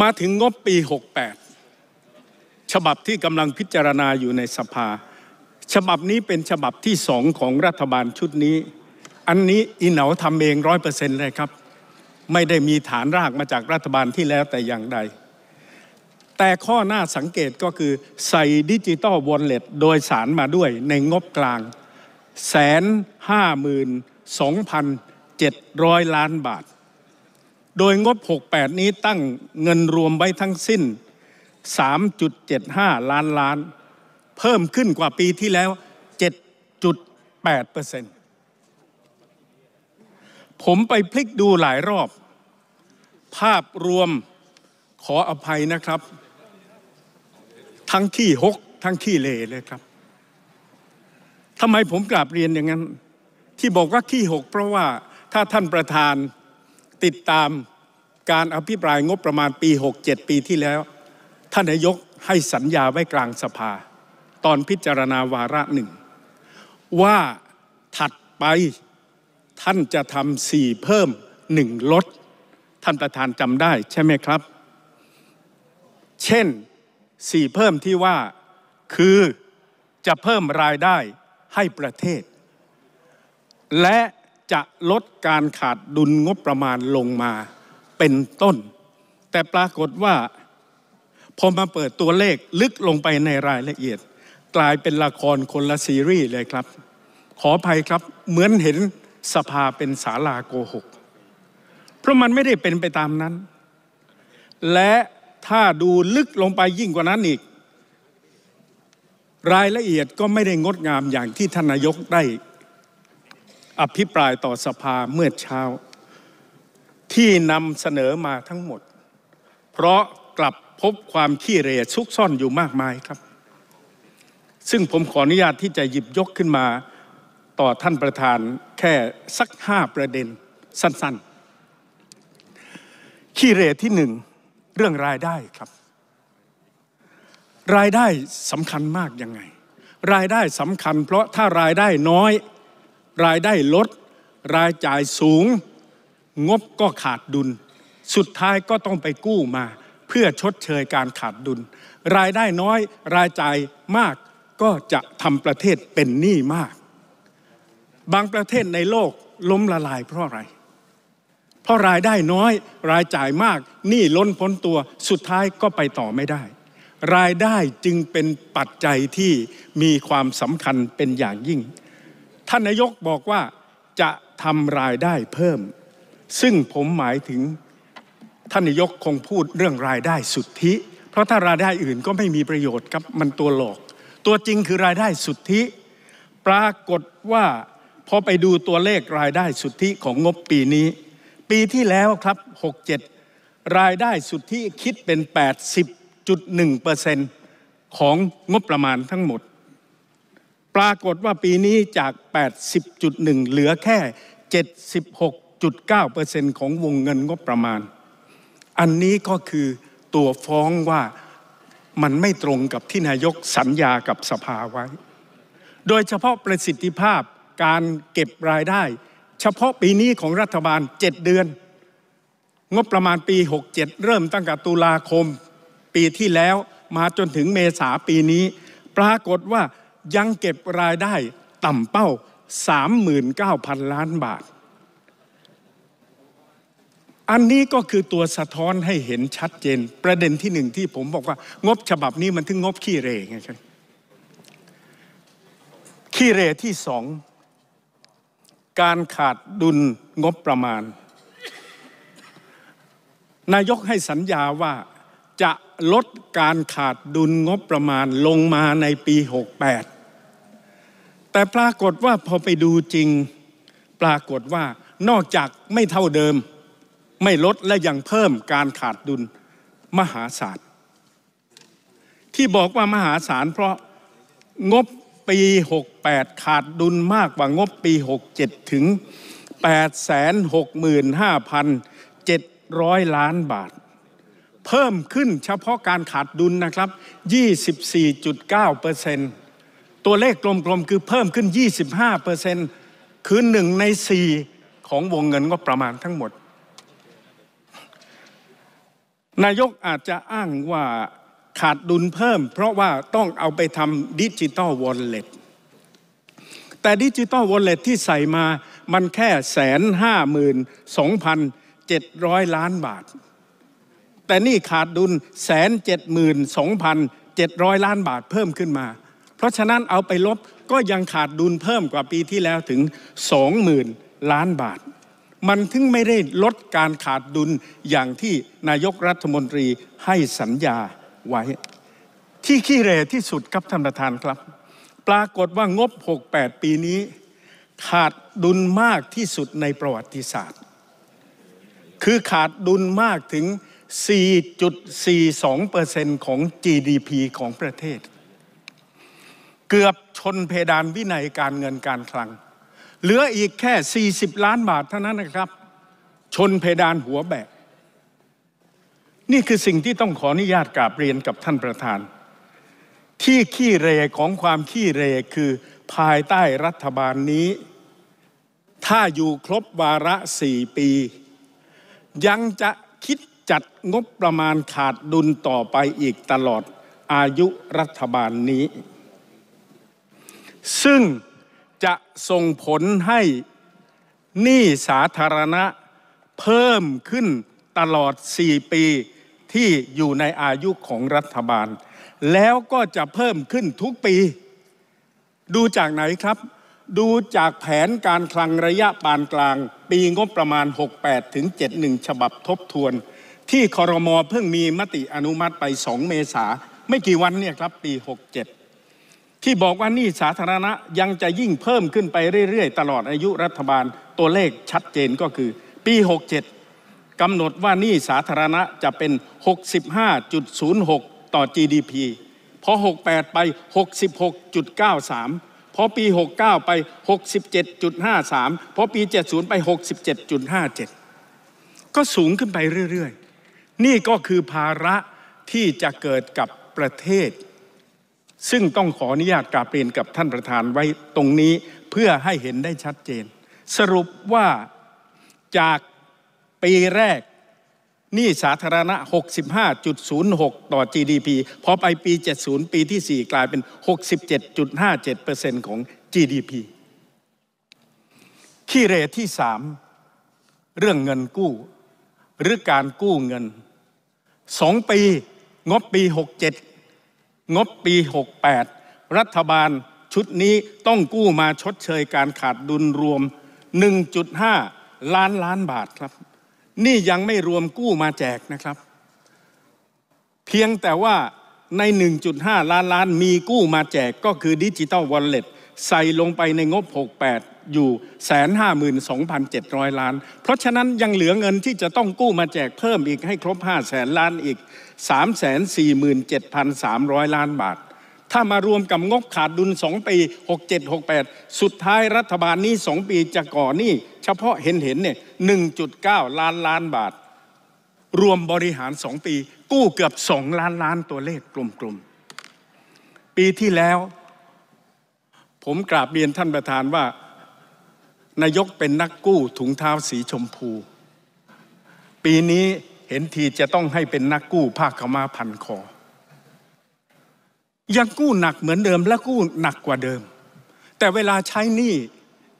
มาถึงงบปี 68 ฉบับที่กำลังพิจารณาอยู่ในสภา ฉบับนี้เป็นฉบับที่สองของรัฐบาลชุดนี้ อันนี้อีเหนาทำเองร้อยเปอร์เซ็นต์เลยครับ ไม่ได้มีฐานรากมาจากรัฐบาลที่แล้วแต่อย่างใด แต่ข้อหน้าสังเกตก็คือใส่ดิจิตอลวอลเล็ตโดยสารมาด้วยในงบกลางแสนห้าหมื่นสองพันเจ็ดร้อยล้านบาทโดยงบ 68 นี้ตั้งเงินรวมไว้ทั้งสิ้น 3.75 ล้านล้าน เพิ่มขึ้นกว่าปีที่แล้ว 7.8เปอร์เซนผมไปพลิกดูหลายรอบ ภาพรวมขออภัยนะครับ ทั้งขี้หกทั้งขี้เลเลยครับ ทำไมผมกลับเรียนอย่างนั้น ที่บอกว่าขี้หกเพราะว่าถ้าท่านประธานติดตามการอภิปรายงบประมาณปี 67 ปีที่แล้ว ท่านนายกให้สัญญาไว้กลางสภา ตอนพิจารณาวาระหนึ่งว่าถัดไปท่านจะทำสี่เพิ่มหนึ่งลดท่านประธานจำได้ใช่ไหมครับ เช่นสี่เพิ่มที่ว่าคือจะเพิ่มรายได้ให้ประเทศและจะลดการขาดดุลงบประมาณลงมาเป็นต้น แต่ปรากฏว่า พอมาเปิดตัวเลขลึกลงไปในรายละเอียด กลายเป็นละครคนละซีรีส์เลยครับขออภัยครับเหมือนเห็นสภาเป็นศาลาโกหก เพราะมันไม่ได้เป็นไปตามนั้น และถ้าดูลึกลงไปยิ่งกว่านั้นอีก รายละเอียดก็ไม่ได้งดงามอย่างที่ท่านนายกได้อภิปรายต่อสภาเมื่อเช้า ที่นำเสนอมาทั้งหมด เพราะกลับพบความขี้เรซุกซ่อนอยู่มากมายครับ ซึ่งผมขออนุญาตที่จะหยิบยกขึ้นมา ต่อท่านประธานแค่สักห้าประเด็นสั้นๆ ขี้เรที่หนึ่ง เรื่องรายได้ครับ รายได้สำคัญมากยังไง รายได้สำคัญเพราะถ้ารายได้น้อยรายได้ลดรายจ่ายสูงงบก็ขาดดุล สุดท้ายก็ต้องไปกู้มา เพื่อชดเชยการขาดดุล รายได้น้อย รายจ่ายมากก็จะทำประเทศเป็นหนี้มาก บางประเทศในโลกล้มละลายเพราะอะไร เพราะรายได้น้อย รายจ่ายมากหนี้ล้นพ้นตัวสุดท้ายก็ไปต่อไม่ได้ รายได้จึงเป็นปัจจัยที่มีความสำคัญเป็นอย่างยิ่งท่านนายกบอกว่าจะทำรายได้เพิ่ม ซึ่งผมหมายถึงท่านนายกคงพูดเรื่องรายได้สุทธิเพราะถ้ารายได้อื่นก็ไม่มีประโยชน์ครับมันตัวหลอก ตัวจริงคือรายได้สุทธิ ปรากฏว่าพอไปดูตัวเลขรายได้สุทธิของงบปีนี้ ปีที่แล้วครับ 67 รายได้สุทธิคิดเป็น 80.1%ของงบประมาณทั้งหมดปรากฏว่าปีนี้จาก 80.1 เหลือแค่ 76.9%ของวงเงินงบประมาณ อันนี้ก็คือตัวฟ้องว่ามันไม่ตรงกับที่นายกสัญญากับสภาไว้ โดยเฉพาะประสิทธิภาพการเก็บรายได้ เฉพาะปีนี้ของรัฐบาล 7 เดือน งบประมาณปี 67 เริ่มตั้งแต่ตุลาคม ปีที่แล้วมาจนถึงเมษาปีนี้ ปรากฏว่ายังเก็บรายได้ต่ำเป้า 39,000 ล้านบาท อันนี้ก็คือตัวสะท้อนให้เห็นชัดเจนประเด็นที่หนึ่งที่ผมบอกว่า งบฉบับนี้มันถึงงบขี้เร่ไงครับขี้เร่ที่สอง การขาดดุลงบประมาณ นายกให้สัญญาว่าจะลดการขาดดุลงบประมาณลงมาในปี 68แต่ปรากฏว่าพอไปดูจริงปรากฏว่านอกจากไม่เท่าเดิมไม่ลดและยังเพิ่มการขาดดุลมหาศาลที่บอกว่ามหาศาลเพราะงบปี 68 ขาดดุลมากกว่างบปี 67 ถึง 865,700 ล้านบาท เพิ่มขึ้นเฉพาะการขาดดุลนะครับ24.9เปอร์เซ็นต์ตัวเลขกลมๆคือเพิ่มขึ้น 25%คือหนึ่งในสี่ของวงเงินก็ประมาณทั้งหมด นายกอาจจะอ้างว่าขาดดุลเพิ่มเพราะว่าต้องเอาไปทำดิจิตอลวอลเล็ต แต่ดิจิตอลวอลเล็ตที่ใส่มามันแค่แสนห้าหมื่นสองพันเจ็ดร้อยล้านบาท แต่นี่ขาดดุลแสนเจ็ดหมื่นสองพันเจ็ดร้อยล้านบาทเพิ่มขึ้นมาเพราะฉะนั้นเอาไปลบก็ยังขาดดุลเพิ่มกว่าปีที่แล้วถึง 20,000 ล้านบาท มันถึงไม่ได้ลดการขาดดุลอย่างที่นายกรัฐมนตรีให้สัญญาไว้ ที่ขี้เรที่สุดครับท่านประธานครับ ปรากฏว่างบ 68 ปีนี้ขาดดุลมากที่สุดในประวัติศาสตร์ คือขาดดุลมากถึง 4.42%ของ GDP ของประเทศเกือบชนเพดานวินัยการเงินการคลัง เหลืออีกแค่ 40 ล้านบาทเท่านั้นนะครับ ชนเพดานหัวแบกนี่คือสิ่งที่ต้องขออนุญาตกราบเรียนกับท่านประธาน ที่ขี้เรของความขี้เรคือภายใต้รัฐบาลนี้ ถ้าอยู่ครบวาระสี่ปี ยังจะคิดจัดงบประมาณขาดดุลต่อไปอีกตลอดอายุรัฐบาลนี้ซึ่งจะส่งผลให้หนี้สาธารณะ เพิ่มขึ้นตลอด 4 ปี ที่อยู่ในอายุของรัฐบาล แล้วก็จะเพิ่มขึ้นทุกปี ดูจากไหนครับ ดูจากแผนการคลังระยะปานกลาง ปีงบประมาณ 68 ถึง 71 ฉบับทบทวน ที่คอรมอเพิ่งมีมติอนุมัติไป 2 เมษา ไม่กี่วันเนี่ยครับ ปี 67ที่บอกว่านี่สาธารณะยังจะยิ่งเพิ่มขึ้นไปเรื่อยๆ ตลอดอายุรัฐบาลตัวเลขชัดเจนก็คือ ปี 67กำหนดว่านี่สาธารณะจะเป็น 65.06 ต่อ GDP พอ68 ไป 66.93พอปี69 ไป 67.53พอปี70 ไป 67.57 ก็สูงขึ้นไปเรื่อยๆนี่ก็คือภาระที่จะเกิดกับประเทศซึ่งต้องขออนุญาตกราบเรียนกับท่านประธานไว้ตรงนี้เพื่อให้เห็นได้ชัดเจน สรุปว่าจากปีแรกหนี้สาธารณะ 65.06 ต่อ GDP พอไปปี 70 ปีที่ 4 กลายเป็น 67.57%ของ GDP ขี้เรที่ 3 เรื่องเงินกู้ หรือการกู้เงิน 2 ปีงบปี 67งบปี 68 รัฐบาลชุดนี้ต้องกู้มาชดเชยการขาดดุลรวม 1.5 ล้านล้านบาทครับ นี่ยังไม่รวมกู้มาแจกนะครับ เพียงแต่ว่าใน 1.5 ล้านล้านมีกู้มาแจกก็คือดิจิตอลวอลเล็ตใส่ลงไปในงบ 68 อยู่แสสนนนหห้ามื่องพัเจ็ดร้อยล้าน เพราะฉะนั้นยังเหลือเงินที่จะต้องกู้มาแจกเพิ่มอีกให้ครบห้าแสนล้านอีก347,300 ล้านบาท ถ้ามารวมกับงบขาดดุล 2 ปี 67 68 สุดท้ายรัฐบาลนี้ 2 ปีจะก่อหนี้เฉพาะเห็นเห็นเนี่ย1.9 ล้านล้านบาท รวมบริหาร 2 ปี กู้เกือบ 2 ล้านล้านตัวเลขกลมๆ ปีที่แล้ว ผมกราบเรียนท่านประธานว่า นายกเป็นนักกู้ถุงเท้าสีชมพู ปีนี้เห็นที จะต้องให้เป็นนักกู้ภาคขมาพันคอยังกู้หนักเหมือนเดิมและกู้หนักกว่าเดิม แต่เวลาใช้หนี้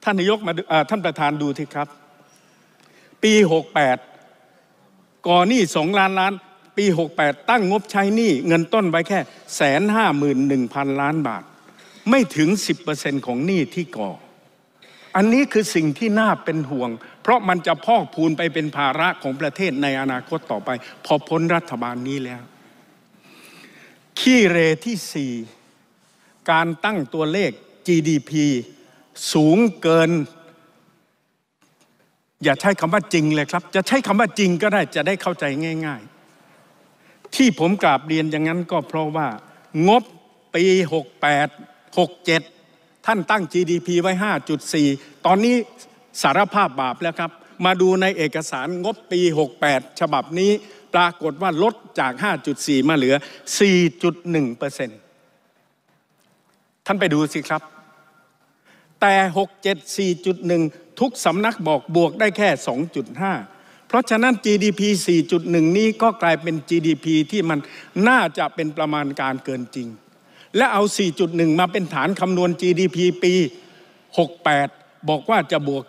ท่านนายกมาท่านประธานดูทีครับ ปี 68 ก่อหนี้สองล้านล้าน ปี 68 ตั้งงบใช้หนี้เงินต้นไว้แค่แสนห้าหมื่นหนึ่งพันล้านบาท ไม่ถึง 10%ของหนี้ที่ก่อ อันนี้คือสิ่งที่น่าเป็นห่วงเพราะมันจะพอกพูนไปเป็นภาระของประเทศในอนาคตต่อไป พอพ้นรัฐบาลนี้แล้ว ขี้เรที่สี่การตั้งตัวเลข GDP สูงเกิน อย่าใช้คำว่าจริงเลยครับ จะใช้คำว่าจริงก็ได้จะได้เข้าใจง่ายๆ ที่ผมกราบเรียนอย่างนั้นก็เพราะว่า งบปี 68 67 ท่านตั้ง GDP ไว้ 5.4 ตอนนี้สารภาพบาปแล้วครับ มาดูในเอกสารงบปี 68 ฉบับนี้ปรากฏว่าลดจาก 5.4 มาเหลือ 4.1%ซท่านไปดูสิครับ แต่ 674.1 ทุกสำนักบอกบวกได้แค่ 2.5 เพราะฉะนั้น GDP 4.1 นี้ก็กลายเป็น GDP ที่มันน่าจะเป็นประมาณการเกินจริง และเอา 4.1 มาเป็นฐานคำนวณ GDP ปี 68บอกว่าจะบวก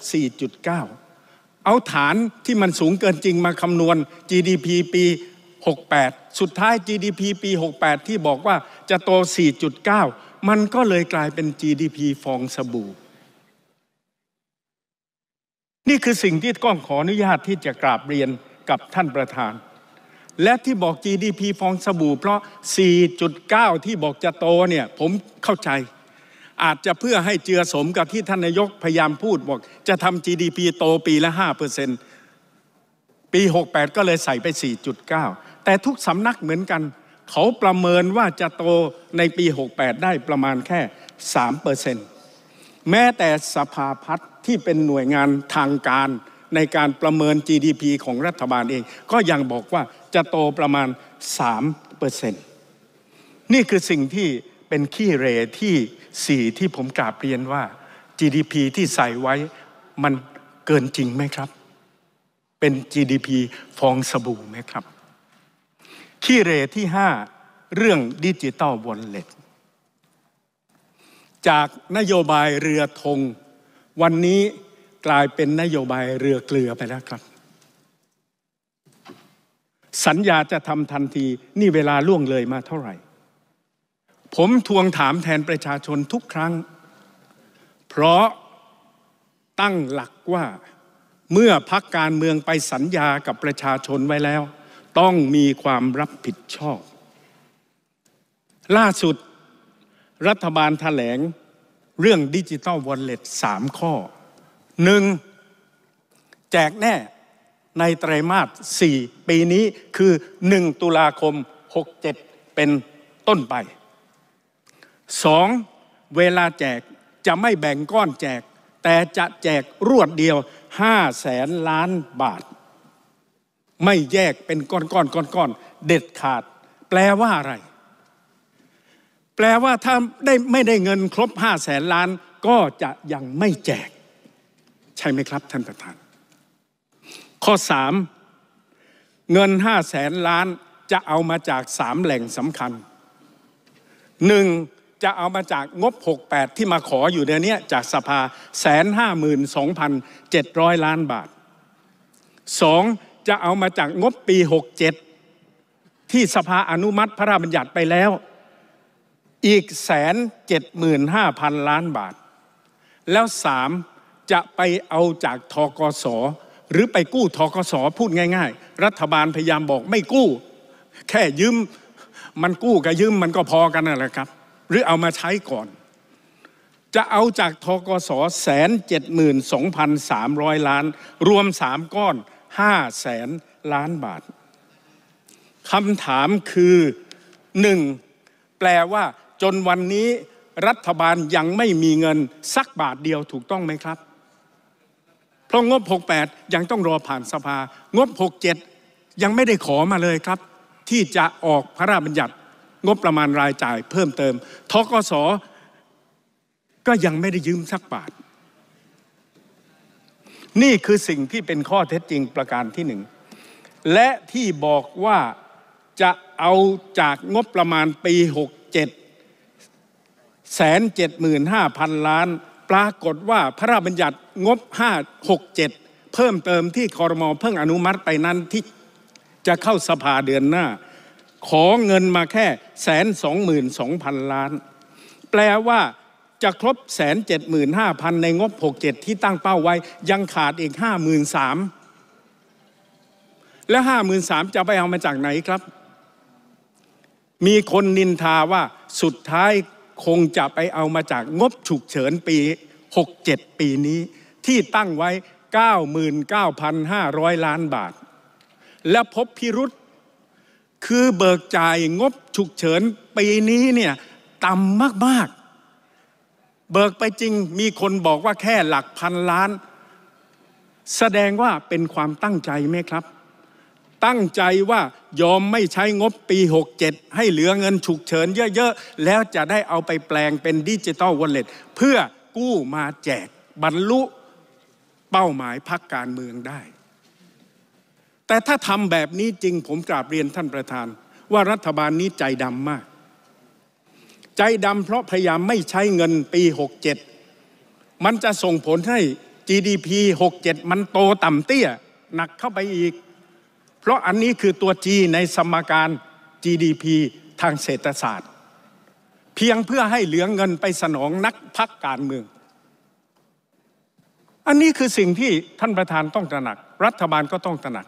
4.9 เอาฐานที่มันสูงเกินจริงมาคำนวณ GDP ปี 68 สุดท้าย GDP ปี 68 ที่บอกว่าจะโต 4.9 มันก็เลยกลายเป็น GDP ฟองสบู่ นี่คือสิ่งที่ก้องขออนุญาตที่จะกราบเรียนกับท่านประธาน และที่บอก GDP ฟองสบู่ เพราะ 4.9 ที่บอกจะโตเนี่ย ผมเข้าใจอาจจะเพื่อให้เจือสมกับที่ท่านนายกพยายามพูดบอกจะทำ GDP โตปีละ5%เปอร์เซ็นต์ปี 68 ก็เลยใส่ไป 4.9 แต่ทุกสำนักเหมือนกัน เขาประเมินว่าจะโตในปี 68 ได้ประมาณแค่3%เปอร์เซ็นต์แม้แต่สภาพัฒน์ที่เป็นหน่วยงานทางการในการประเมิน GDP ของรัฐบาลเอง ก็ยังบอกว่าจะโตประมาณ3%นี่คือสิ่งที่เป็นขี้เรที่4 ที่ผมกราบเรียนว่า GDP ที่ใส่ไว้มันเกินจริงไหมครับ เป็น GDP ฟองสบู่ไหมครับ ขี้เรที่ 5 เรื่องดิจิตอลวอลเล็ตจากนโยบายเรือธงวันนี้กลายเป็นนโยบายเรือเกลือไปแล้วครับ สัญญาจะทำทันทีนี่เวลาล่วงเลยมาเท่าไหร่ผมทวงถามแทนประชาชนทุกครั้ง เพราะตั้งหลักว่า เมื่อพักการเมืองไปสัญญากับประชาชนไว้แล้ว ต้องมีความรับผิดชอบ ล่าสุดรัฐบาลถแถลงเรื่องดิจิตอลวอลเล็ตสามข้อ หนึ่ง แจกแน่ ในไตรมาส4ปีนี้คือ 1 ตุลาคม 67 เป็นต้นไปสองเวลาแจกจะไม่แบ่งก้อนแจก แต่จะแจกรวดเดียวห้าแสนล้านบาท ไม่แยกเป็นก้อนก้อนก้อนก้อนเด็ดขาด แปลว่าอะไร แปลว่าถ้าได้ไม่ได้เงินครบห้าแสนล้าน ก็จะยังไม่แจก ใช่ไหมครับ ท่านประธานข้อสามเงินห้าแสนล้านจะเอามาจากสามแหล่งสำคัญหนึ่งจะเอามาจากงบ 68 ที่มาขออยู่ในนี้จากสภาแสนห้าหมื่นสองพันเจ็ดร้อยล้านบาทสองจะเอามาจากงบปี 67 ที่สภาอนุมัติพระราชบัญญัติไปแล้ว อีกแสนเจ็ดหมื่นห้าพันล้านบาท แล้วสามจะไปเอาจากทกศหรือไปกู้ทกศพูดง่าย ๆ รัฐบาลพยายามบอกไม่กู้ แค่ยืมมันกู้กับยืมมันก็พอกันนั่นแหละครับหรือเอามาใช้ก่อน จะเอาจากทกศแสนเจ็ดหมื่นสองพันสามร้อยล้าน รวมสามก้อนห้าแสนล้านบาทคำถามคือหนึ่งแปลว่า จนวันนี้รัฐบาลยังไม่มีเงินสักบาทเดียวถูกต้องไหมครับ เพราะงบ 68 ยังต้องรอผ่านสภา งบ 67 ยังไม่ได้ขอมาเลยครับ ที่จะออกพระราชบัญญัติงบประมาณรายจ่ายเพิ่มเติม ทกศก็ยังไม่ได้ยืมสักบาท นี่คือสิ่งที่เป็นข้อเท็จจริงประการที่หนึ่ง และที่บอกว่าจะเอาจากงบประมาณปี 67แสนเจ็ดหมื่นห้าพันล้านปรากฏว่าพระราชบัญญัติงบ 567 เพิ่มเติมที่คอรมอเพิ่งอนุมัติไปนั้น ที่จะเข้าสภาเดือนหน้าขอเงินมาแค่แสนสองหมื่นสองพันล้าน แปลว่าจะครบแสนเจ็ดหมื่นห้าพันในงบหกเจ็ดที่ตั้งเป้าไว้ ยังขาดอีกห้าหมื่นสามและห้าหมื่นสามจะไปเอามาจากไหนครับ มีคนนินทาว่า สุดท้ายคงจะไปเอามาจากงบฉุกเฉินปีหกเจ็ดปีนี้ ที่ตั้งไว้เเกก้้้าาหหมื่นนพัาร้อยล้านบาท และพบพิรุษคือเบิกจ่ายงบฉุกเฉินปีนี้เนี่ย ต่ำมาก ๆ เบิกไปจริง มีคนบอกว่าแค่หลักพันล้าน แสดงว่าเป็นความตั้งใจไหมครับ ตั้งใจว่ายอมไม่ใช้งบปี 67 ให้เหลือเงินฉุกเฉินเยอะ ๆ แล้วจะได้เอาไปแปลงเป็นดิจิตอลวอลเล็ตเพื่อกู้มาแจกบรรลุเป้าหมายพักการเมืองได้แต่ถ้าทำแบบนี้จริงผมกราบเรียนท่านประธาน ว่ารัฐบาลนี้ใจดำมาก ใจดำเพราะพยายามไม่ใช้เงินปี 67 มันจะส่งผลให้ GDP 67 มันโตต่ำเตี้ยหนักเข้าไปอีก เพราะอันนี้คือตัว G ในสมการ GDP ทางเศรษฐศาสตร์เพียงเพื่อให้เหลือเงินไปสนองนักพักการเมือง อันนี้คือสิ่งที่ท่านประธานต้องตระหนัก รัฐบาลก็ต้องตระหนัก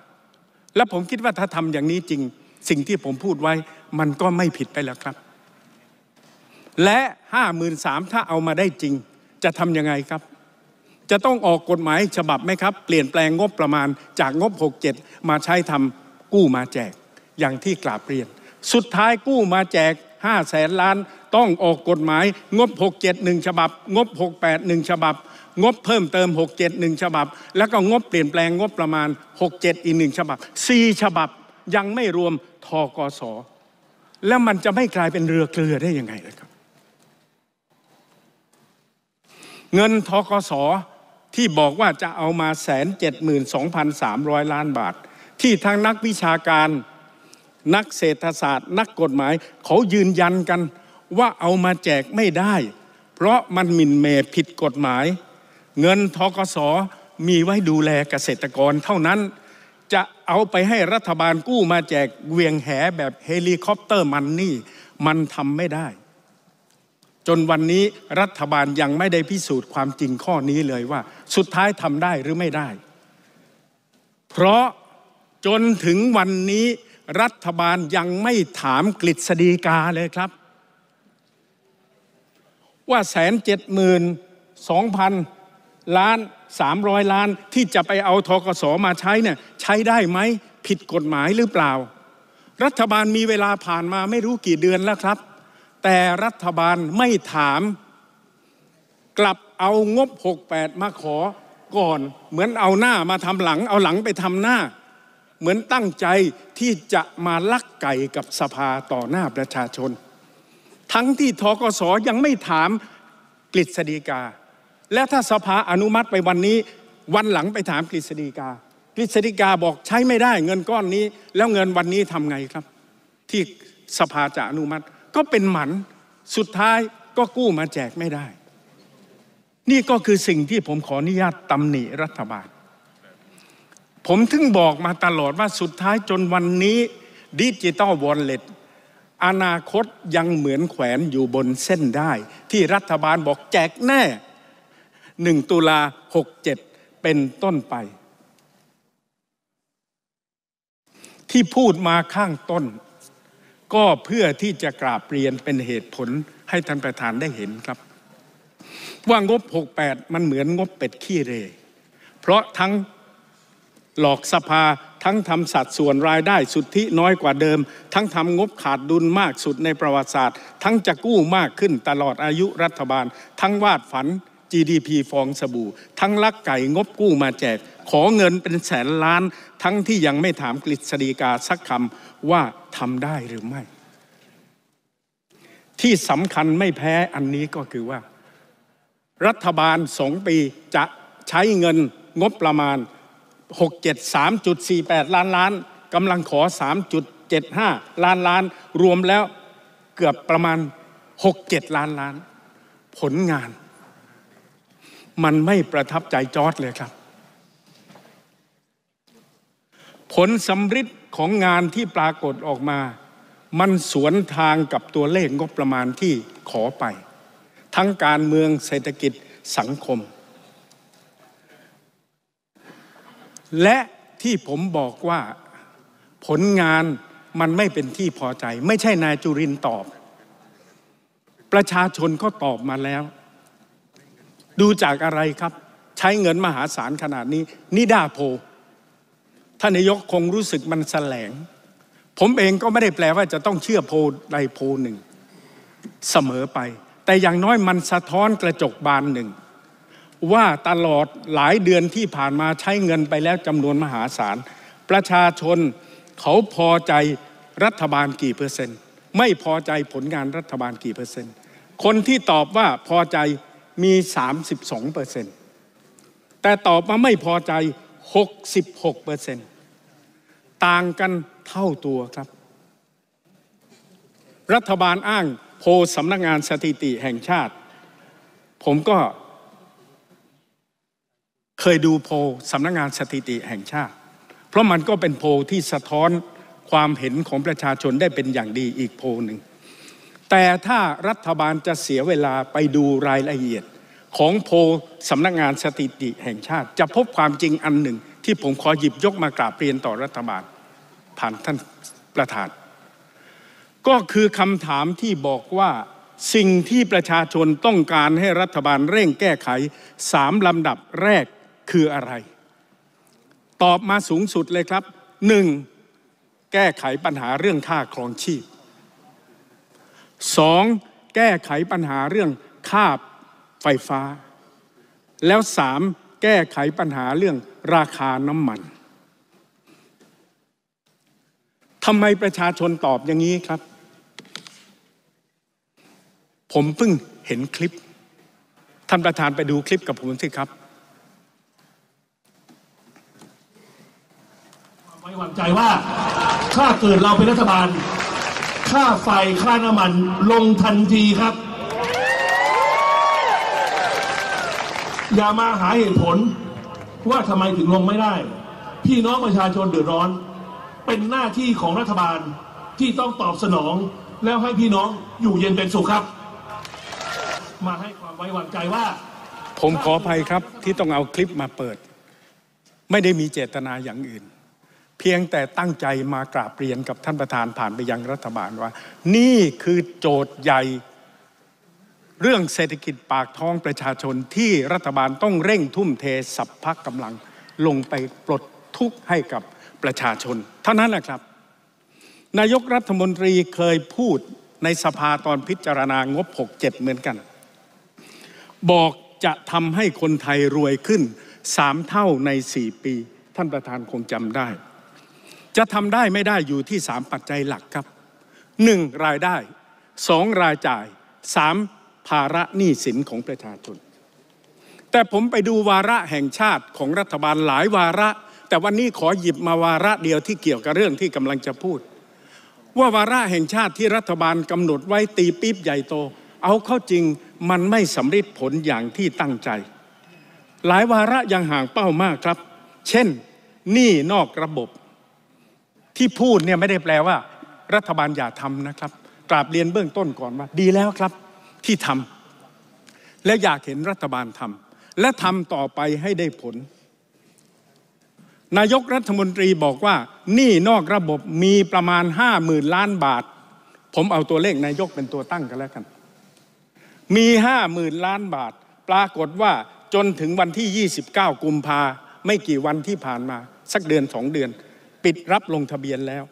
และผมคิดว่าถ้าทำอย่างนี้จริง สิ่งที่ผมพูดไว้ มันก็ไม่ผิดไปแล้วครับ และห้าหมื่นสามถ้าเอามาได้จริง จะทำยังไงครับ จะต้องออกกฎหมายฉบับไหมครับ เปลี่ยนแปลงงบประมาณจากงบ67มาใช้ทำกู้มาแจก อย่างที่กราบเรียน สุดท้ายกู้มาแจกห้าแสนล้านต้องออกกฎหมาย งบ 67งฉบับงบ68งฉบับงบเพิ่มเติม671ฉบับ แล้วก็งบเปลี่ยนแปลงงบประมาณ 67อีกหนึ่งฉบับ4ฉบับยังไม่รวมทกศแล้วมันจะไม่กลายเป็นเรือเกลือได้ยังไงล่ะครับ เงินทกศที่บอกว่าจะเอามาแสนเจ็ดหมื่นสองพันสามร้อยล้านบาท ที่ทางนักวิชาการนักเศรษฐศาสตร์ นักกฎหมาย เขายืนยันกันว่าเอามาแจกไม่ได้ เพราะมันหมิ่นเมผิดกฎหมายเงินทกศมีไว้ดูแลเกษตรกรเท่านั้นจะเอาไปให้รัฐบาลกู้มาแจกเวียงแหแบบเฮลิคอปเตอร์มันนี่มันทำไม่ได้ จนวันนี้รัฐบาลยังไม่ได้พิสูจน์ความจริงข้อนี้เลยว่า สุดท้ายทำได้หรือไม่ได้ เพราะจนถึงวันนี้ รัฐบาลยังไม่ถามกฤษฎีกาเลยครับ ว่าแสนเจ็ดหมื่นสองพันล้าน300ล้านที่จะไปเอาทกสมาใช้เนี่ยใช้ได้ไหมผิดกฎหมายหรือเปล่า รัฐบาลมีเวลาผ่านมาไม่รู้กี่เดือน แล้วครับ แต่รัฐบาลไม่ถามกลับเอางบ68มาขอก่อน เหมือนเอาหน้ามาทำหลัง เอาหลังไปทำหน้า เหมือนตั้งใจที่จะมาลักไก่กับสภาต่อหน้าประชาชน ทั้งที่ทกสยังไม่ถามกฤษฎีกาแล้วถ้าสภาอนุมัติไปวันนี้วันหลังไปถามกฤษฎีกา กฤษฎีกาบอกใช้ไม่ได้เงินก้อนนี้ แล้วเงินวันนี้ทำไงครับ ที่สภาจะอนุมัติก็เป็นหมันสุดท้ายก็กู้มาแจกไม่ได้ นี่ก็คือสิ่งที่ผมขออนุญาตตำหนิรัฐบาล ผมถึงบอกมาตลอดว่าสุดท้ายจนวันนี้ดิจิตอลวอลเล็ตอนาคตยังเหมือนแขวนอยู่บนเส้นได้ ที่รัฐบาลบอกแจกแน่1 ตุลา67 เป็นต้นไป ที่พูดมาข้างต้น ก็เพื่อที่จะกราบเรียนเป็นเหตุผลให้ท่านประธานได้เห็นครับ ว่างบ 68 มันเหมือนงบเป็ดขี้เร เพราะทั้งหลอกสภาทั้งทำสัดส่วนรายได้สุทธิน้อยกว่าเดิม ทั้งทำงบขาดดุลมากสุดในประวัติศาสตร์ ทั้งจะกู้มากขึ้นตลอดอายุรัฐบาล ทั้งวาดฝัน GDP ฟองสบู่ ทั้งลักไก่งบกู้มาแจก ขอเงินเป็นแสนล้าน ทั้งที่ยังไม่ถามกฤษฎีกาสักคำว่าทำได้หรือไม่ ที่สำคัญไม่แพ้อันนี้ก็คือว่า รัฐบาลสองปีจะใช้เงินงบประมาณ 673.48 ล้านล้านกำลังขอ 3.75 ล้านล้าน รวมแล้วเกือบประมาณ 67 ล้านล้าน ผลงานมันไม่ประทับใจจอร์ดเลยครับ ผลสำริดของงานที่ปรากฏออกมา มันสวนทางกับตัวเลขงบประมาณที่ขอไป ทั้งการเมืองเศรษฐกิจสังคม และที่ผมบอกว่าผลงานมันไม่เป็นที่พอใจ ไม่ใช่นายจุรินตอบ ประชาชนก็ตอบมาแล้วดูจากอะไรครับใช้เงินมหาศาลขนาดนี้นิดาโพท่านนายกคงรู้สึกมันแสลง ผมเองก็ไม่ได้แปลว่าจะต้องเชื่อโพใดโพหนึ่งเสมอไป แต่อย่างน้อยมันสะท้อนกระจกบานหนึ่ง ว่าตลอดหลายเดือนที่ผ่านมาใช้เงินไปแล้วจำนวนมหาศาลประชาชนเขาพอใจรัฐบาลกี่เปอร์เซ็นต์ ไม่พอใจผลงานรัฐบาลกี่เปอร์เซ็นต์คนที่ตอบว่าพอใจมี 32%แต่ตอบมาไม่พอใจ 66%ต่างกันเท่าตัวครับ รัฐบาลอ้างโพสำนักงานสถิติแห่งชาติ ผมก็เคยดูโพสำนักงานสถิติแห่งชาติ เพราะมันก็เป็นโพที่สะท้อนความเห็นของประชาชนได้เป็นอย่างดีอีกโพหนึ่งแต่ถ้ารัฐบาลจะเสียเวลาไปดูรายละเอียดของโพสำนักงานสถิติแห่งชาติ จะพบความจริงอันหนึ่ง ที่ผมขอหยิบยกมากราบเรียนต่อรัฐบาลผ่านท่านประธาน ก็คือคำถามที่บอกว่าสิ่งที่ประชาชนต้องการให้รัฐบาลเร่งแก้ไขสามลำดับแรกคืออะไร ตอบมาสูงสุดเลยครับหนึ่งแก้ไขปัญหาเรื่องค่าครองชีพสองแก้ไขปัญหาเรื่องค่าไฟฟ้า แล้วสามแก้ไขปัญหาเรื่องราคาน้ำมันทำไมประชาชนตอบอย่างนี้ครับ ผมเพิ่งเห็นคลิปท่านประธานไปดูคลิปกับผมสิครับไว้วางใจว่าถ้าเกิดเราเป็นรัฐบาลค่าไฟค่าน้ำมันลงทันทีครับ อย่ามาหาเหตุผลว่าทำไมถึงลงไม่ได้ พี่น้องประชาชนเดือดร้อน เป็นหน้าที่ของรัฐบาลที่ต้องตอบสนอง แล้วให้พี่น้องอยู่เย็นเป็นสุขครับ มาให้ความไว้วางใจว่า ผมขออภัยครับที่ต้องเอาคลิปมาเปิด ไม่ได้มีเจตนาอย่างอื่นเพียงแต่ตั้งใจมากราบเรียนกับท่านประธานผ่านไปยังรัฐบาลว่า นี่คือโจทย์ใหญ่เรื่องเศรษฐกิจปากท้องประชาชนที่รัฐบาลต้องเร่งทุ่มเทสัพพะกำลังลงไปปลดทุกข์ให้กับประชาชน เท่านั้นแหละครับ นายกรัฐมนตรีเคยพูดในสภาตอนพิจารณางบ 67เหมือนกัน บอกจะทำให้คนไทยรวยขึ้นสามเท่าในสี่ปี ท่านประธานคงจำได้จะทำได้ไม่ได้อยู่ที่ 3 ปัจจัยหลักครับ 1. รายได้ 2. รายจ่าย 3. ภาระหนี้สินของประชาชนแต่ผมไปดูวาระแห่งชาติของรัฐบาลหลายวาระ แต่วันนี้ขอหยิบมาวาระเดียวที่เกี่ยวกับเรื่องที่กำลังจะพูด ว่าวาระแห่งชาติที่รัฐบาลกำหนดไว้ตีปี๊บใหญ่โต เอาเข้าจริงมันไม่สำเร็จผลอย่างที่ตั้งใจ หลายวาระยังห่างเป้ามากครับ เช่นหนี้นอกระบบที่พูดเนี่ยไม่ได้แปลว่า รัฐบาลอย่าทำนะครับ กราบเรียนเบื้องต้นก่อนว่าดีแล้วครับ ที่ทำและอยากเห็นรัฐบาลทำและทำต่อไปให้ได้ผล นายกรัฐมนตรีบอกว่านี่นอกระบบมีประมาณห้าหมื่นล้านบาทผมเอาตัวเลขนายกเป็นตัวตั้งกันแล้วกัน มีห้าหมื่นล้านบาท ปรากฏว่าจนถึงวันที่ 29กุมภาไม่กี่วันที่ผ่านมาสักเดือนสองเดือนปิดรับลงทะเบียนแล้ว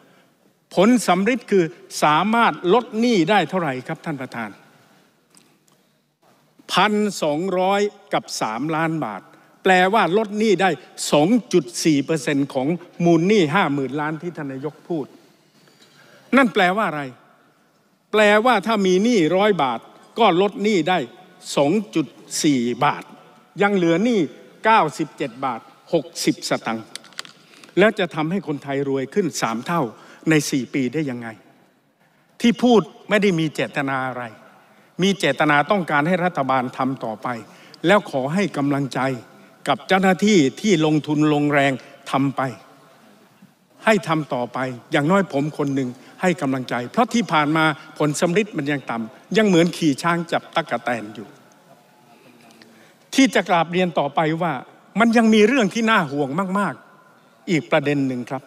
ผลสำฤทธิ์คือ สามารถลดหนี้ได้เท่าไหร่ครับท่านประธานพันสองร้อยกับสามล้านบาท แปลว่าลดหนี้ได้ 2.4%ของมูลหนี้ห้าหมื่นล้านที่ทนายกพูด นั่นแปลว่าอะไร แปลว่าถ้ามีหนี้ร้อยบาท ก็ลดหนี้ได้ 2.4 บาท ยังเหลือหนี้97 บาท 60 สตังค์แล้วจะทำให้คนไทยรวยขึ้นสามเท่าในสี่ปีได้ยังไง ที่พูดไม่ได้มีเจตนาอะไร มีเจตนาต้องการให้รัฐบาลทำต่อไป แล้วขอให้กำลังใจกับเจ้าหน้าที่ที่ลงทุนลงแรงทำไป ให้ทำต่อไปอย่างน้อยผมคนหนึ่งให้กำลังใจ เพราะที่ผ่านมาผลสำลิดมันยังต่ำยังเหมือนขี่ช้างจับตะกะแตนอยู่ ที่จะกราบเรียนต่อไปว่ามันยังมีเรื่องที่น่าห่วงมากอีกประเด็นหนึ่งครับ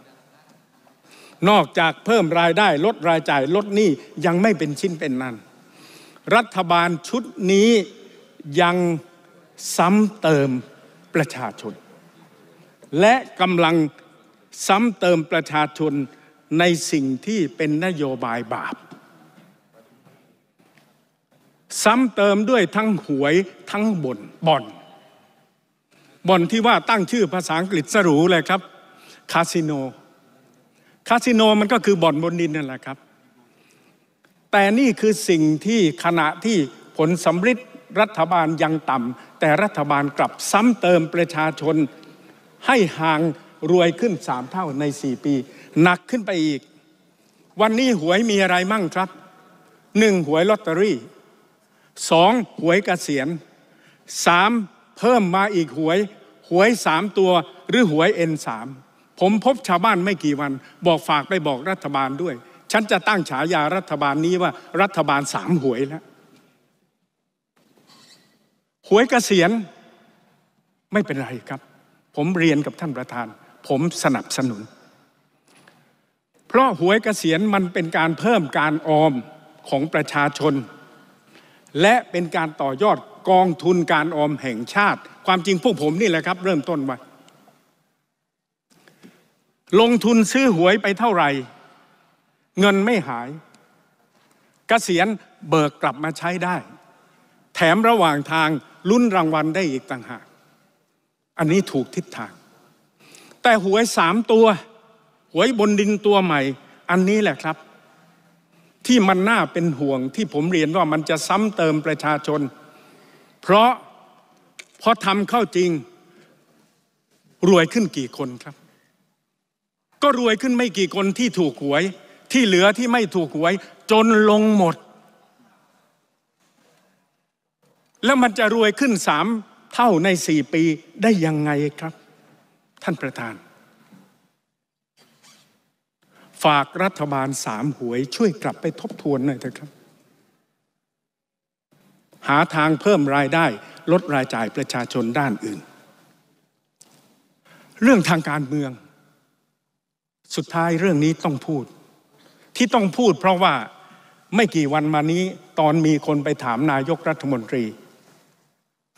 นอกจากเพิ่มรายได้ลดรายจ่ายลดหนี้ยังไม่เป็นชิ้นเป็นนันรัฐบาลชุดนี้ยังซ้ำเติมประชาชน และกำลังซ้ำเติมประชาชนในสิ่งที่เป็นนโยบายบาป ซ้ำเติมด้วยทั้งหวยทั้งบ่นบ่อนบ่อนที่ว่าตั้งชื่อภาษาอังกฤษสรูเลยครับคาสิโน คาสิโนมันก็คือบ่อนบนดินนั่นแหละครับ แต่นี่คือสิ่งที่ขณะที่ผลสำริจรัฐบาลยังต่ำ แต่รัฐบาลกลับซ้ำเติมประชาชนให้ห่างรวยขึ้นสามเท่าในสี่ปี หนักขึ้นไปอีก วันนี้หวยมีอะไรมั่งครับ หนึ่งหวยลอตเตอรี่ สองหวยกเกษียณสามเพิ่มมาอีกหวยหวยสามตัวหรือหวย N3 ผมพบชาวบ้านไม่กี่วันบอกฝากไปบอกรัฐบาลด้วย ฉันจะตั้งฉายารัฐบาลนี้ว่ารัฐบาลสามหวยแล้วหวยเกษียณไม่เป็นไรครับ ผมเรียนกับท่านประธาน ผมสนับสนุน เพราะหวยเกษียณมันเป็นการเพิ่มการออมของประชาชน และเป็นการต่อยอดกองทุนการออมแห่งชาติ ความจริงพวกผมนี่แหละครับ เริ่มต้นไว้ลงทุนซื้อหวยไปเท่าไหร่เงินไม่หายกเกษียณเบิกกลับมาใช้ได้ แถมระหว่างทางลุ้นรางวัลได้อีกต่างหากอันนี้ถูกทิศทาง แต่หวยสามตัว หวยบนดินตัวใหม่ อันนี้แหละครับ ที่มันน่าเป็นห่วงที่ผมเรียนว่ามันจะซ้ำเติมประชาชน เพราะพอทำเข้าจริงรวยขึ้นกี่คนครับก็รวยขึ้นไม่กี่คนที่ถูกหวยที่เหลือที่ไม่ถูกหวยจนลงหมด แล้วมันจะรวยขึ้นสามเท่าในสี่ปีได้ยังไงครับ ท่านประธาน ฝากรัฐบาลสามหวยช่วยกลับไปทบทวนหน่อยเถอะครับ หาทางเพิ่มรายได้ลดรายจ่ายประชาชนด้านอื่น เรื่องทางการเมืองสุดท้ายเรื่องนี้ต้องพูดที่ต้องพูดเพราะว่าไม่กี่วันมานี้ตอนมีคนไปถามนายกรัฐมนตรี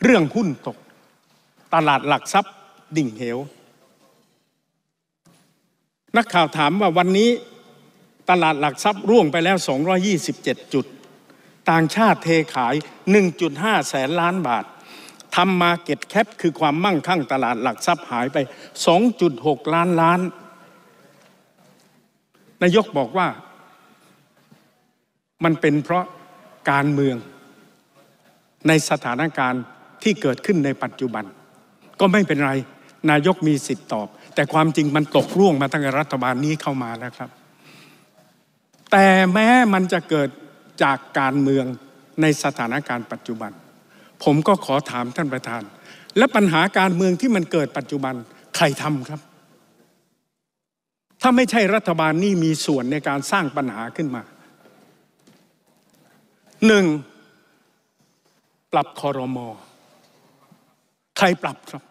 เรื่องหุ้นตกตลาดหลักทรัพย์ดิ่งเหว นักข่าวถามว่าวันนี้ตลาดหลักทรัพย์ร่วงไปแล้ว 227 จุด ต่างชาติเทขาย 1.5 แสนล้านบาททำมาเก็ตแคปคือความมั่งคั่งตลาดหลักทรัพย์หายไป 2.6 ล้านล้านานนายกบอกว่า มันเป็นเพราะการเมือง ในสถานการณ์ที่เกิดขึ้นในปัจจุบัน ก็ไม่เป็นไร นายกมีสิทธิ์ตอบ แต่ความจริงมันตกร่วงมาตั้งแต่รัฐบาลนี้เข้ามาแล้วครับ แต่แม้มันจะเกิดจากการเมืองในสถานการณ์ปัจจุบัน ผมก็ขอถามท่านประธาน และปัญหาการเมืองที่มันเกิดปัจจุบันใครทำครับถ้าไม่ใช่รัฐบาลนี่มีส่วนในการสร้างปัญหาขึ้นมาหนึ่งปรับคอรมอใครปรับครับ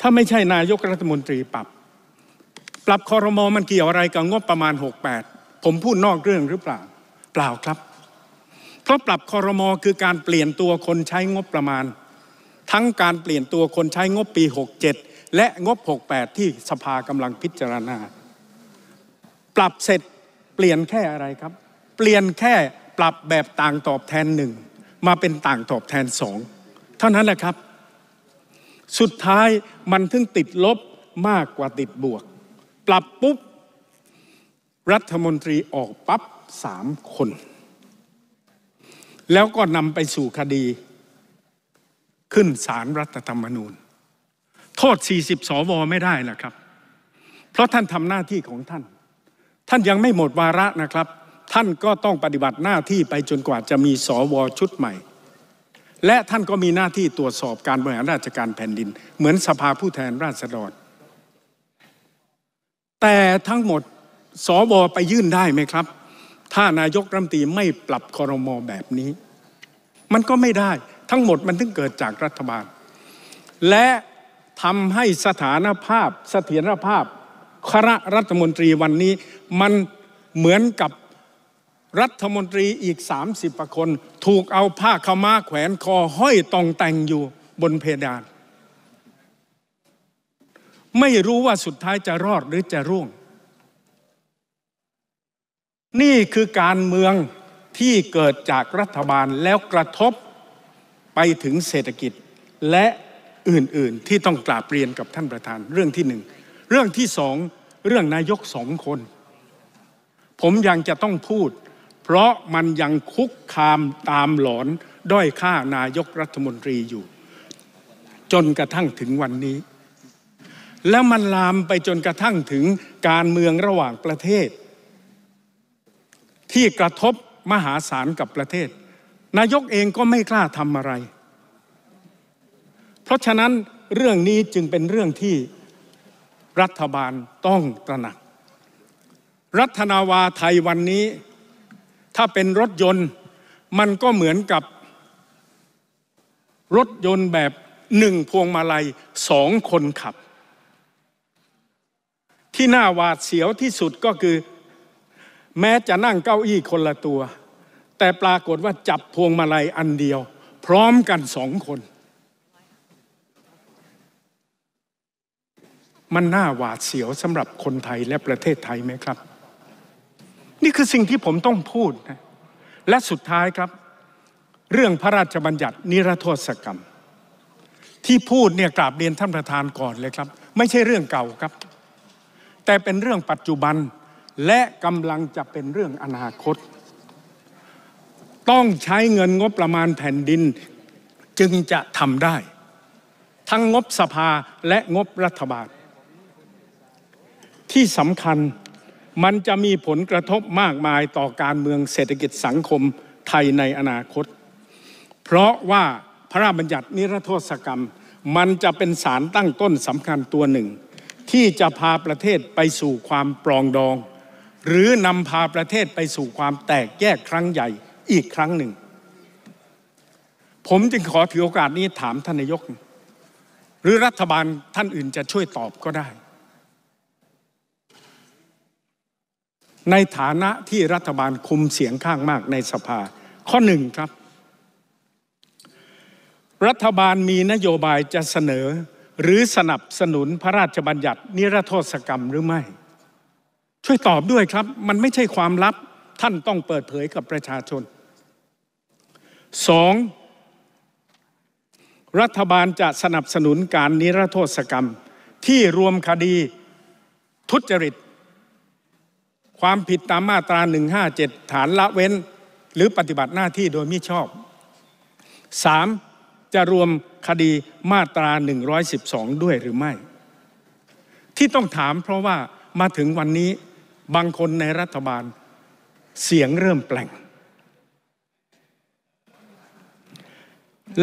ถ้าไม่ใช่นายกรัฐมนตรีปรับ ปรับคอรมอมันเกี่ยวอะไรกับงบประมาณ 68 ผมพูดนอกเรื่องหรือเปล่าเปล่าครับเพราะปรับคอรมอคือการเปลี่ยนตัวคนใช้งบประมาณ ทั้งการเปลี่ยนตัวคนใช้ งบปี 67และงบ 68 ที่สภากำลังพิจารณา ปรับเสร็จเปลี่ยนแค่อะไรครับ เปลี่ยนแค่ปรับแบบต่างตอบแทนหนึ่งมาเป็นต่างตอบแทนสองเท่านั้นแหละครับ สุดท้ายมันถึงติดลบมากกว่าติดบวก ปรับปุ๊บ รัฐมนตรีออกปั๊บสามคน แล้วก็นำไปสู่คดีขึ้นศาลรรัฐธรรมนูญทษ40สวไม่ได้นะครับ เพราะท่านทำหน้าที่ของท่าน ท่านยังไม่หมดวาระนะครับ ท่านก็ต้องปฏิบัติหน้าที่ไปจนกว่าจะมีสวชุดใหม่ และท่านก็มีหน้าที่ตรวจสอบการบริหารราชการแผ่นดิน เหมือนสภาผู้แทนราษฎร แต่ทั้งหมดสวไปยื่นได้ไหมครับ ถ้านายกรัฐมนตรีไม่ปรับคอรมอแบบนี้ มันก็ไม่ได้ ทั้งหมดมันถึงเกิดจากรัฐบาล และทำให้สถานภาพเสถียรภาพคณะรัฐมนตรีวันนี้มันเหมือนกับรัฐมนตรีอีก 30ประคน ถูกเอาผ้าขม้าแขวนคอห้อยตองแต่งอยู่บนเพดาน ไม่รู้ว่าสุดท้ายจะรอดหรือจะร่วง นี่คือการเมืองที่เกิดจากรัฐบาลแล้วกระทบไปถึงเศรษฐกิจและอื่นๆ ที่ต้องกราบเรียนกับท่านประธานเรื่องที่หนึ่งเรื่องที่สองเรื่องนายกสองคน ผมยังจะต้องพูด เพราะมันยังคุกคามตามหลอนด้อยค่านายกรัฐมนตรีอยู่ จนกระทั่งถึงวันนี้ แล้วมันลามไปจนกระทั่งถึงการเมืองระหว่างประเทศ ที่กระทบมหาศาลกับประเทศ นายกเองก็ไม่กล้าทำอะไรเพราะฉะนั้นเรื่องนี้จึงเป็นเรื่องที่รัฐบาลต้องตระหนัก รัฐนาวาไทยวันนี้ ถ้าเป็นรถยนต์มันก็เหมือนกับรถยนต์แบบหนึ่งพวงมาลัยสองคนขับ ที่น่าหวาดเสียวที่สุดก็คือแม้จะนั่งเก้าอี้คนละตัว แต่ปรากฏว่าจับพวงมาลัยอันเดียว พร้อมกันสองคนมันน่าหวาดเสียวสำหรับคนไทยและประเทศไทยไหมครับ นี่คือสิ่งที่ผมต้องพูด และสุดท้ายครับ เรื่องพระราชบัญญัติ นิรโทษกรรม ที่พูดเนี่ยกราบเรียนท่านประธานก่อนเลยครับ ไม่ใช่เรื่องเก่าครับ แต่เป็นเรื่องปัจจุบันและกำลังจะเป็นเรื่องอนาคต ต้องใช้เงินงบประมาณแผ่นดิน จึงจะทำได้ ทั้งงบสภาและงบรัฐบาลที่สำคัญมันจะมีผลกระทบมากมายต่อการเมืองเศรษฐกิจสังคมไทยในอนาคต เพราะว่าพระราชบัญญัตินิรโทษกรรม มันจะเป็นสารตั้งต้นสำคัญตัวหนึ่ง ที่จะพาประเทศไปสู่ความปรองดอง หรือนำพาประเทศไปสู่ความแตกแยกครั้งใหญ่อีกครั้งหนึ่ง ผมจึงขอถือโอกาสนี้ถามท่านนายก หรือรัฐบาลท่านอื่นจะช่วยตอบก็ได้ในฐานะที่รัฐบาลคุมเสียงข้างมากในสภา ข้อหนึ่งครับ รัฐบาลมีนโยบายจะเสนอหรือสนับสนุนพระราชบัญญัติ นิรโทษกรรมหรือไม่ ช่วยตอบด้วยครับมันไม่ใช่ความลับ ท่านต้องเปิดเผยกับประชาชนสองรัฐบาลจะสนับสนุนการนิรโทษกรรมที่รวมคดีทุจริตความผิดตามมาตรา 157 ฐานละเว้นหรือปฏิบัติหน้าที่โดยมิชอบ 3. จะรวมคดีมาตรา 112 ด้วยหรือไม่ ที่ต้องถามเพราะว่ามาถึงวันนี้บางคนในรัฐบาลเสียงเริ่มแปลง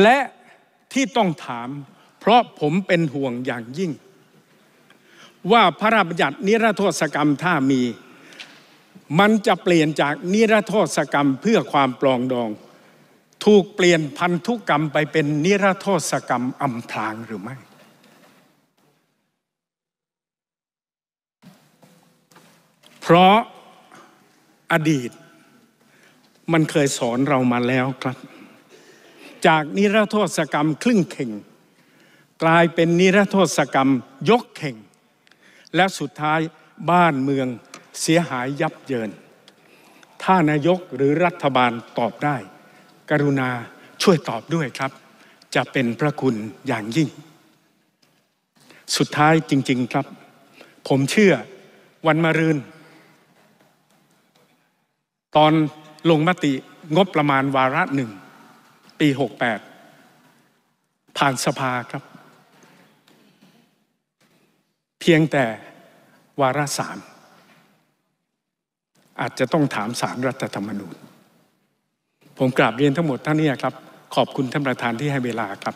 และที่ต้องถามเพราะผมเป็นห่วงอย่างยิ่ง ว่าพระราชบัญญัตินิรโทษกรรมถ้ามีมันจะเปลี่ยนจากนิรโทษกรรมเพื่อความปลองดอง ถูกเปลี่ยนพันธุกรรมไปเป็นนิรโทษกรรมอำพราง หรือไม่ เพราะอดีต มันเคยสอนเรามาแล้วครับ จากนิรโทษกรรมครึ่งเข่ง กลายเป็นนิรโทษกรรมยกเข่ง และสุดท้ายบ้านเมืองเสียหายยับเยิน ถ้านายกหรือรัฐบาลตอบได้ กรุณาช่วยตอบด้วยครับ จะเป็นพระคุณอย่างยิ่ง สุดท้ายจริง ๆครับ ผมเชื่อวันมารืน ตอนลงมติงบประมาณวาระหนึ่งปี 68 ผ่านสภาครับ เพียงแต่วาระสามอาจจะต้องถามสารรัฐธรรมนูญ ผมกราบเรียนทั้งหมดท่านนี้ครับ ขอบคุณท่านประธานที่ให้เวลาครับ